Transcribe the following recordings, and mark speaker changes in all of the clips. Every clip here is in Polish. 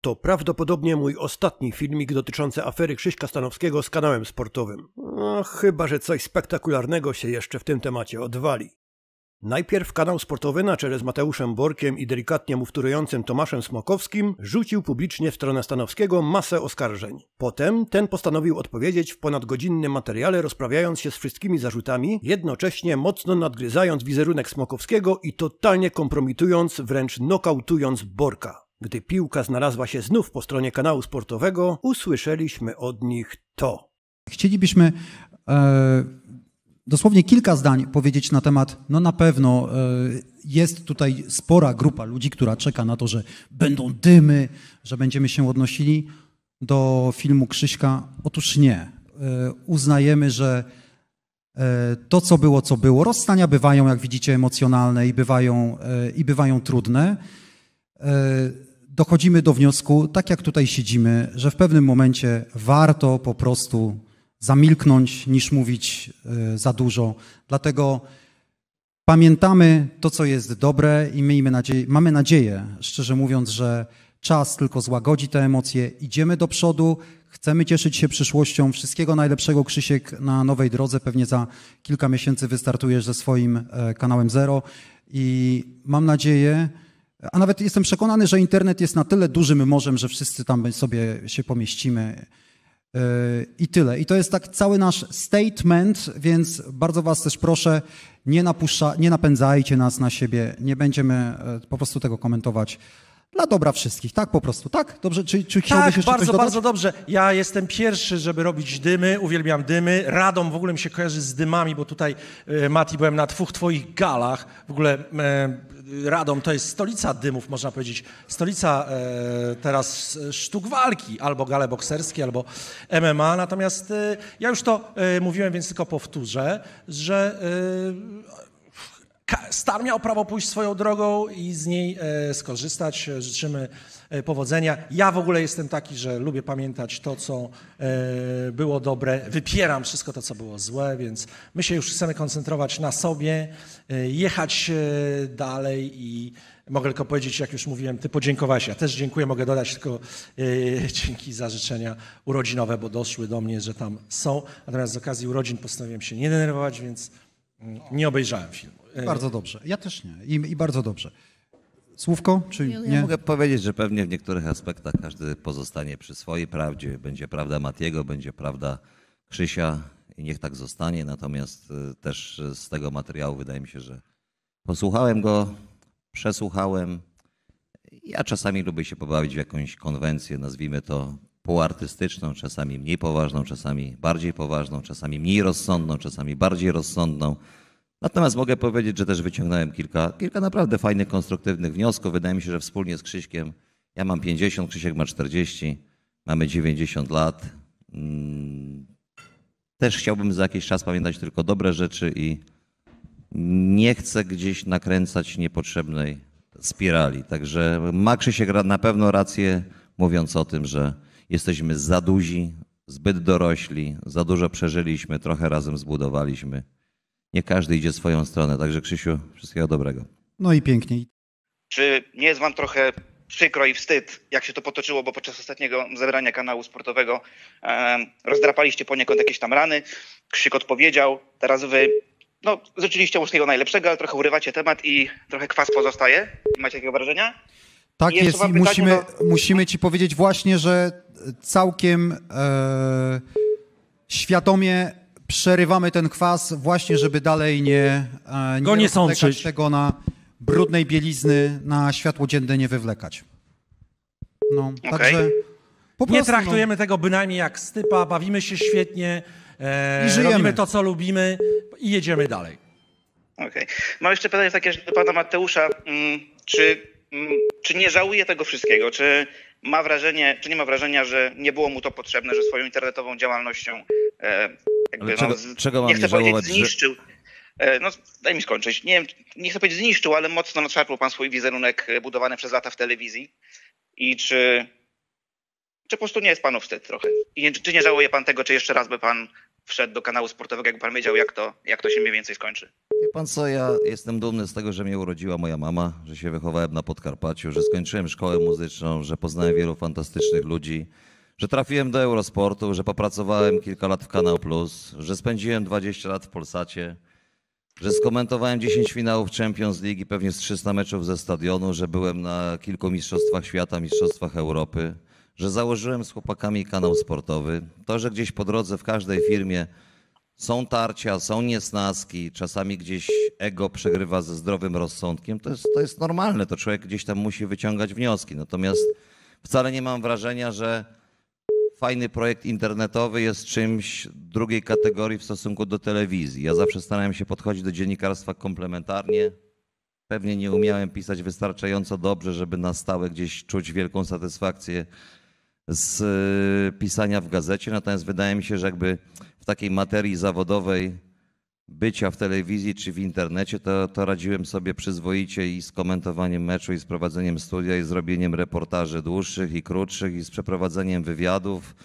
Speaker 1: To prawdopodobnie mój ostatni filmik dotyczący afery Krzyśka Stanowskiego z kanałem sportowym. No, chyba, że coś spektakularnego się jeszcze w tym temacie odwali. Najpierw kanał sportowy na czele z Mateuszem Borkiem i delikatnie mu wtórującym Tomaszem Smokowskim rzucił publicznie w stronę Stanowskiego masę oskarżeń. Potem ten postanowił odpowiedzieć w ponadgodzinnym materiale rozprawiając się z wszystkimi zarzutami, jednocześnie mocno nadgryzając wizerunek Smokowskiego i totalnie kompromitując, wręcz nokautując Borka. Gdy piłka znalazła się znów po stronie kanału sportowego, usłyszeliśmy od nich to. Chcielibyśmy
Speaker 2: e, dosłownie kilka zdań powiedzieć na temat, no na pewno e, jest tutaj spora grupa ludzi, która czeka na to, że będą dymy, że będziemy się odnosili do filmu Krzyśka. Otóż nie. E, uznajemy, że e, to, co było, co było. Rozstania bywają, jak widzicie, emocjonalne i bywają, e, i bywają trudne. E, dochodzimy do wniosku, tak jak tutaj siedzimy, że w pewnym momencie warto po prostu zamilknąć niż mówić e, za dużo. Dlatego pamiętamy to, co jest dobre i miejmy nadzieję, mamy nadzieję, szczerze mówiąc, że czas tylko złagodzi te emocje. Idziemy do przodu, chcemy cieszyć się przyszłością. Wszystkiego najlepszego, Krzysiek, na nowej drodze. Pewnie za kilka miesięcy wystartujesz ze swoim e, kanałem Zero i mam nadzieję, a nawet jestem przekonany, że internet jest na tyle dużym morzem, że wszyscy tam sobie się pomieścimy. E, I tyle. I to jest tak cały nasz statement, więc bardzo Was też proszę, nie, napuszcza, nie napędzajcie nas na siebie, nie będziemy e, po prostu tego komentować dla dobra wszystkich, tak po prostu, tak? Dobrze, czy, czy chciałbyś tak, bardzo, bardzo
Speaker 3: dobrze. Ja jestem pierwszy, żeby robić dymy, uwielbiam dymy. Radom w ogóle mi się kojarzy z dymami, bo tutaj, e, Mati, byłem na dwóch twoich galach. W ogóle e, Radom to jest stolica dymów, można powiedzieć. Stolica e, teraz e, sztuk walki, albo gale bokserskie, albo MMA. Natomiast e, ja już to e, mówiłem, więc tylko powtórzę, że Star miał prawo pójść swoją drogą i z niej e, skorzystać. E, życzymy e, powodzenia. Ja w ogóle jestem taki, że lubię pamiętać to, co było dobre. Wypieram wszystko to, co było złe, więc my się już chcemy koncentrować na sobie, jechać dalej i mogę tylko powiedzieć, jak już mówiłem, ty podziękowałeś. Ja też dziękuję, mogę dodać tylko dzięki za życzenia urodzinowe, bo doszły do mnie, że tam są. Natomiast z okazji urodzin postanowiłem się nie denerwować, więc mm, nie obejrzałem filmu. E, bardzo dobrze. Ja
Speaker 2: też nie. I, i bardzo dobrze. Słówko? Czy ja, nie? Ja
Speaker 4: mogę powiedzieć, że pewnie w niektórych aspektach każdy pozostanie przy swojej prawdzie. Będzie prawda Matiego, będzie prawda Krzysia i niech tak zostanie. Natomiast e, też z tego materiału wydaje mi się, że posłuchałem go, przesłuchałem. Ja czasami lubię się pobawić w jakąś konwencję, nazwijmy to półartystyczną, czasami mniej poważną, czasami bardziej poważną, czasami mniej rozsądną, czasami bardziej rozsądną. Natomiast mogę powiedzieć, że też wyciągnąłem kilka, kilka naprawdę fajnych, konstruktywnych wniosków. Wydaje mi się, że wspólnie z Krzyśkiem, ja mam 50, Krzysiek ma 40, mamy 90 lat. Mm, też chciałbym za jakiś czas pamiętać tylko dobre rzeczy i nie chcę gdzieś nakręcać niepotrzebnej spirali. Także ma Krzysiek na pewno rację, mówiąc o tym, że jesteśmy za duzi, zbyt dorośli, za dużo przeżyliśmy, trochę razem zbudowaliśmy nie każdy idzie swoją stronę. Także Krzysiu, wszystkiego dobrego.
Speaker 5: No i pięknie. Czy nie jest wam trochę przykro i wstyd, jak się to potoczyło, bo podczas ostatniego zebrania kanału sportowego e, rozdrapaliście poniekąd jakieś tam rany, Krzyk odpowiedział, teraz wy no, życzyliście mu wszystkiego najlepszego, ale trochę urywacie temat i trochę kwas pozostaje. Macie jakieś wrażenia? Tak I jest i musimy, do... No-
Speaker 2: musimy ci powiedzieć właśnie, że całkiem e, świadomie przerywamy ten kwas właśnie, żeby dalej nie, e, nie, Go nie sączyć tego na brudnej bielizny, na światło dzienne nie wywlekać. No,
Speaker 5: okay. także
Speaker 3: prostu, nie no. traktujemy no. tego bynajmniej jak stypa, bawimy się świetnie, e, I żyjemy. robimy to, co lubimy i jedziemy dalej. Okej. Okay.
Speaker 5: Mam jeszcze pytanie takie do pana Mateusza. Mm, czy, mm, czy nie żałuje tego wszystkiego? Czy ma wrażenie, czy nie ma wrażenia, że nie było mu to potrzebne, że swoją internetową działalnością e,
Speaker 1: jakby, czego, no, czego nie chcę powiedzieć zniszczył.
Speaker 5: E, no, daj mi skończyć. Nie, wiem, nie chcę powiedzieć zniszczył, ale mocno natrzapał pan swój wizerunek e, budowany przez lata w telewizji. I czy, czy po prostu nie jest panu wstyd trochę? I czy nie żałuje pan tego, czy jeszcze raz by pan wszedł do kanału sportowego, jakby pan wiedział, jak to, jak to się mniej więcej skończy?
Speaker 4: Wie pan co, ja jestem dumny z tego, że mnie urodziła moja mama, że się wychowałem na Podkarpaciu, że skończyłem szkołę muzyczną, że poznałem wielu fantastycznych ludzi że trafiłem do Eurosportu, że popracowałem kilka lat w Kanał Plus, że spędziłem 20 lat w Polsacie, że skomentowałem 10 finałów Champions League i pewnie z 300 meczów ze stadionu, że byłem na kilku mistrzostwach świata, mistrzostwach Europy, że założyłem z chłopakami kanał sportowy. To, że gdzieś po drodze w każdej firmie są tarcia, są niesnaski, czasami gdzieś ego przegrywa ze zdrowym rozsądkiem, to jest, to jest normalne, to człowiek gdzieś tam musi wyciągać wnioski. Natomiast wcale nie mam wrażenia, że fajny projekt internetowy jest czymś drugiej kategorii w stosunku do telewizji. Ja zawsze starałem się podchodzić do dziennikarstwa komplementarnie. Pewnie nie umiałem pisać wystarczająco dobrze, żeby na stałe gdzieś czuć wielką satysfakcję z y, pisania w gazecie. Natomiast wydaje mi się, że jakby w takiej materii zawodowej bycia w telewizji czy w internecie, to, to radziłem sobie przyzwoicie i z komentowaniem meczu, i z prowadzeniem studia, i zrobieniem reportaży dłuższych i krótszych, i z przeprowadzeniem wywiadów.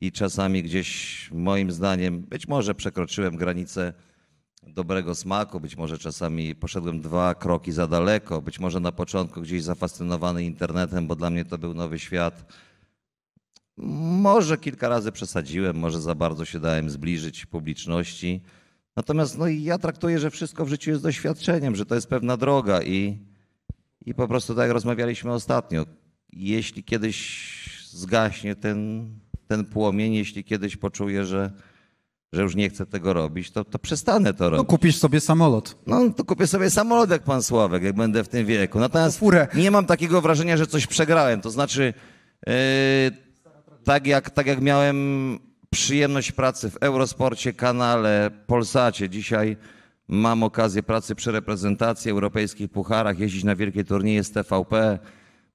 Speaker 4: I czasami gdzieś, moim zdaniem, być może przekroczyłem granicę dobrego smaku, być może czasami poszedłem dwa kroki za daleko, być może na początku gdzieś zafascynowany internetem, bo dla mnie to był nowy świat. Może kilka razy przesadziłem, może za bardzo się dałem zbliżyć publiczności. Natomiast no, ja traktuję, że wszystko w życiu jest doświadczeniem, że to jest pewna droga i, i po prostu tak jak rozmawialiśmy ostatnio, jeśli kiedyś zgaśnie ten, ten płomień, jeśli kiedyś poczuję, że, że już nie chcę tego robić, to, to przestanę to robić. No
Speaker 2: kupisz sobie samolot.
Speaker 4: No to kupię sobie samolot jak pan Sławek, jak będę w tym wieku. Natomiast nie mam takiego wrażenia, że coś przegrałem. To znaczy, yy, tak, jak, tak jak miałem przyjemność pracy w Eurosporcie, kanale, Polsacie. Dzisiaj mam okazję pracy przy reprezentacji europejskich pucharach, jeździć na wielkie turnieje z TVP.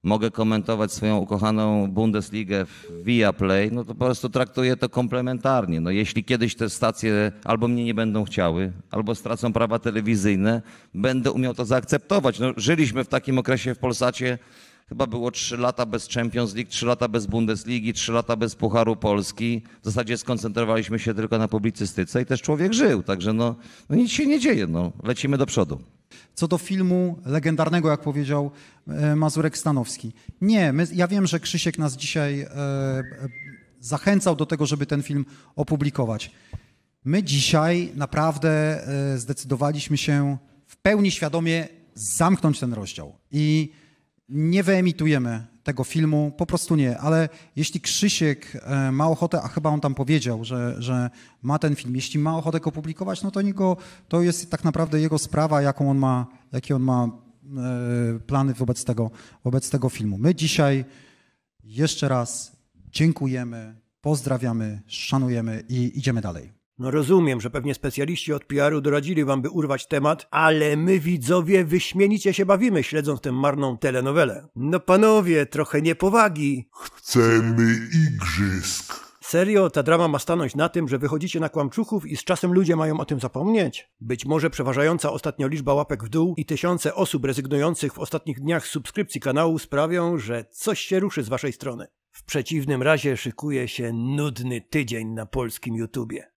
Speaker 4: Mogę komentować swoją ukochaną Bundesligę w Viaplay, no to po prostu traktuję to komplementarnie. No jeśli kiedyś te stacje albo mnie nie będą chciały, albo stracą prawa telewizyjne, będę umiał to zaakceptować. No, żyliśmy w takim okresie w Polsacie, Chyba było 3 lata bez Champions League, 3 lata bez Bundesligi, 3 lata bez Pucharu Polski. W zasadzie skoncentrowaliśmy się tylko na publicystyce i też człowiek żył, także no, no nic się nie dzieje, no, lecimy do przodu. Co do
Speaker 2: filmu legendarnego, jak powiedział e, Mazurek Stanowski. Nie, my, ja wiem, że Krzysiek nas dzisiaj e, e zachęcał do tego, żeby ten film opublikować. My dzisiaj naprawdę e, zdecydowaliśmy się w pełni świadomie zamknąć ten rozdział. I nie wyemitujemy tego filmu, po prostu nie, ale jeśli Krzysiek e, ma ochotę, a chyba on tam powiedział, że, że ma ten film, jeśli ma ochotę go publikować, no to, niego, to jest tak naprawdę jego sprawa, jaką on ma, jakie on ma e, plany wobec tego, wobec tego filmu. My dzisiaj jeszcze raz dziękujemy, pozdrawiamy, szanujemy i idziemy dalej.
Speaker 1: No rozumiem, że pewnie specjaliści od PR-u doradzili wam, by urwać temat, ale my widzowie wyśmienicie się bawimy, śledząc tę marną telenowelę. No panowie, trochę niepowagi.
Speaker 2: Chcemy igrzysk.
Speaker 1: Serio, ta drama ma stanąć na tym, że wychodzicie na kłamczuchów i z czasem ludzie mają o tym zapomnieć? Być może przeważająca ostatnio liczba łapek w dół i tysiące osób rezygnujących w ostatnich dniach z subskrypcji kanału sprawią, że coś się ruszy z waszej strony. W przeciwnym razie szykuje się nudny tydzień na polskim YouTubie.